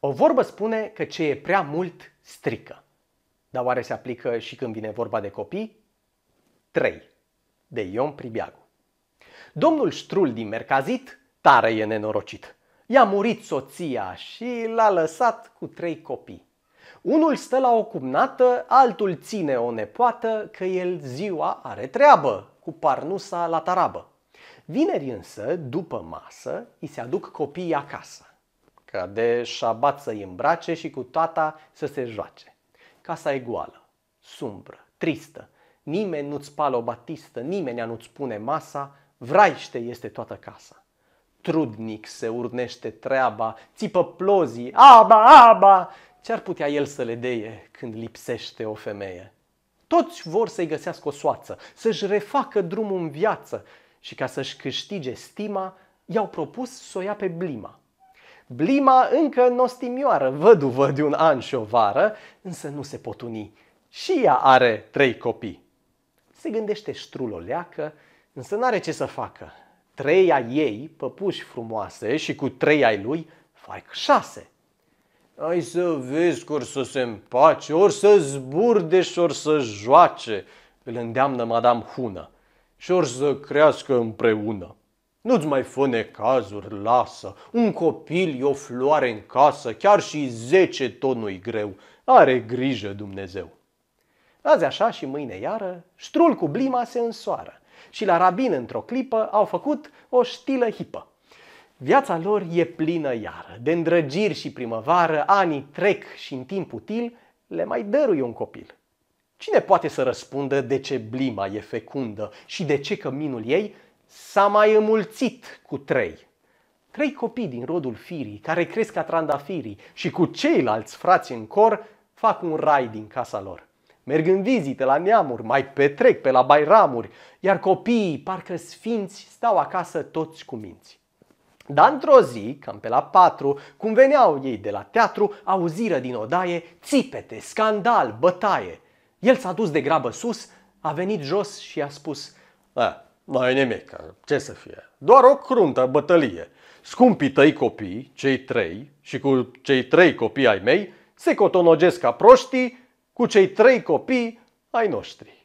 O vorbă spune că ce e prea mult strică. Dar oare se aplică și când vine vorba de copii? 3. De Ion Pribiagu Domnul Strul din Mercazit tare e nenorocit. I-a murit soția și l-a lăsat cu trei copii. Unul stă la o cumnată, altul ține o nepoată, că el ziua are treabă, cu parnusa la tarabă. Vineri însă, după masă, îi se aduc copiii acasă ca de șabat să-i îmbrace și cu tata să se joace. Casa e goală, sumbră, tristă, nimeni nu-ți spală o batistă, nimeni nu-ți pune masa, vraiște este toată casa. Trudnic se urnește treaba, țipă plozii, aba, aba, ce-ar putea el să le deie când lipsește o femeie? Toți vor să-i găsească o soață, să-și refacă drumul în viață și ca să-și câștige stima, i-au propus să o ia pe blima. Blima încă nostimioară, văduvă de un an și o vară, însă nu se pot uni. Și ea are trei copii. Se gândește struloleacă, însă n-are ce să facă. Trei ai ei, păpuși frumoase, și cu trei ai lui, fac șase. Ai să vezi că or să se împace, ori să zburde și ori să joace, îl îndeamnă Madame Hună, și ori să crească împreună. Nu-ți mai fă necazuri, lasă. Un copil e o floare în casă, chiar și zece tonui greu. Are grijă Dumnezeu. Azi așa și mâine iară, ștrul cu blima se însoară și la rabin într-o clipă au făcut o știlă hipă. Viața lor e plină iară, de îndrăgiri și primăvară, anii trec și în timp util le mai dărui un copil. Cine poate să răspundă de ce blima e fecundă și de ce căminul ei s-a mai înmulțit cu trei. Trei copii din rodul firii, care cresc ca trandafirii și cu ceilalți frați în cor, fac un rai din casa lor. Merg în vizite la neamuri, mai petrec pe la bairamuri, iar copiii, parcă sfinți, stau acasă toți cu minți. Dar într-o zi, cam pe la patru, cum veneau ei de la teatru, auziră din odaie țipete, scandal, bătaie. El s-a dus de grabă sus, a venit jos și a spus, ă, nu e nimic, ce să fie. Doar o cruntă bătălie. Scumpii tăi copii, cei trei, și cu cei trei copii ai mei, se cotonogesc ca proștii cu cei trei copii ai noștri.